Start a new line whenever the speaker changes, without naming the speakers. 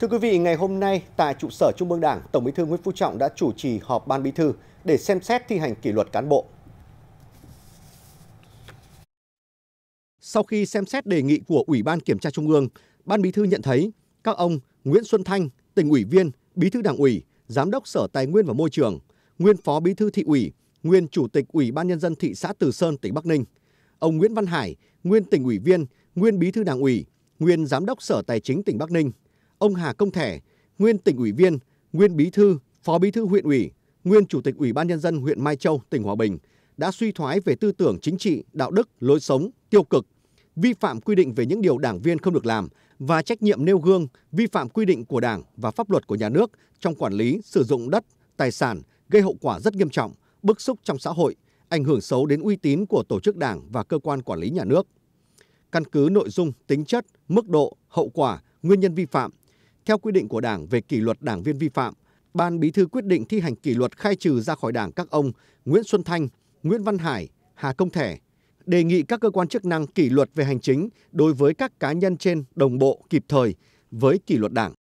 Thưa quý vị, ngày hôm nay tại trụ sở Trung ương Đảng, Tổng Bí thư Nguyễn Phú Trọng đã chủ trì họp Ban Bí thư để xem xét thi hành kỷ luật cán bộ. Sau khi xem xét đề nghị của Ủy ban Kiểm tra Trung ương, Ban Bí thư nhận thấy các ông Nguyễn Xuân Thanh, tỉnh ủy viên, Bí thư Đảng ủy, Giám đốc Sở Tài nguyên và Môi trường, nguyên Phó Bí thư thị ủy, nguyên Chủ tịch Ủy ban nhân dân thị xã Từ Sơn, tỉnh Bắc Ninh, ông Nguyễn Văn Hải, nguyên tỉnh ủy viên, nguyên Bí thư Đảng ủy, nguyên Giám đốc Sở Tài chính tỉnh Bắc Ninh, ông hà công thẻ nguyên tỉnh ủy viên nguyên bí thư phó bí thư huyện ủy nguyên chủ tịch ủy ban nhân dân huyện mai châu tỉnh hòa bình đã suy thoái về tư tưởng chính trị đạo đức lối sống tiêu cực vi phạm quy định về những điều đảng viên không được làm và trách nhiệm nêu gương vi phạm quy định của đảng và pháp luật của nhà nước trong quản lý sử dụng đất tài sản gây hậu quả rất nghiêm trọng bức xúc trong xã hội ảnh hưởng xấu đến uy tín của tổ chức đảng và cơ quan quản lý nhà nước căn cứ nội dung tính chất mức độ hậu quả nguyên nhân vi phạm theo quy định của Đảng về kỷ luật đảng viên vi phạm, Ban Bí thư quyết định thi hành kỷ luật khai trừ ra khỏi Đảng các ông Nguyễn Xuân Thanh, Nguyễn Văn Hải, Hà Công Thẻ, đề nghị các cơ quan chức năng kỷ luật về hành chính đối với các cá nhân trên đồng bộ kịp thời với kỷ luật Đảng.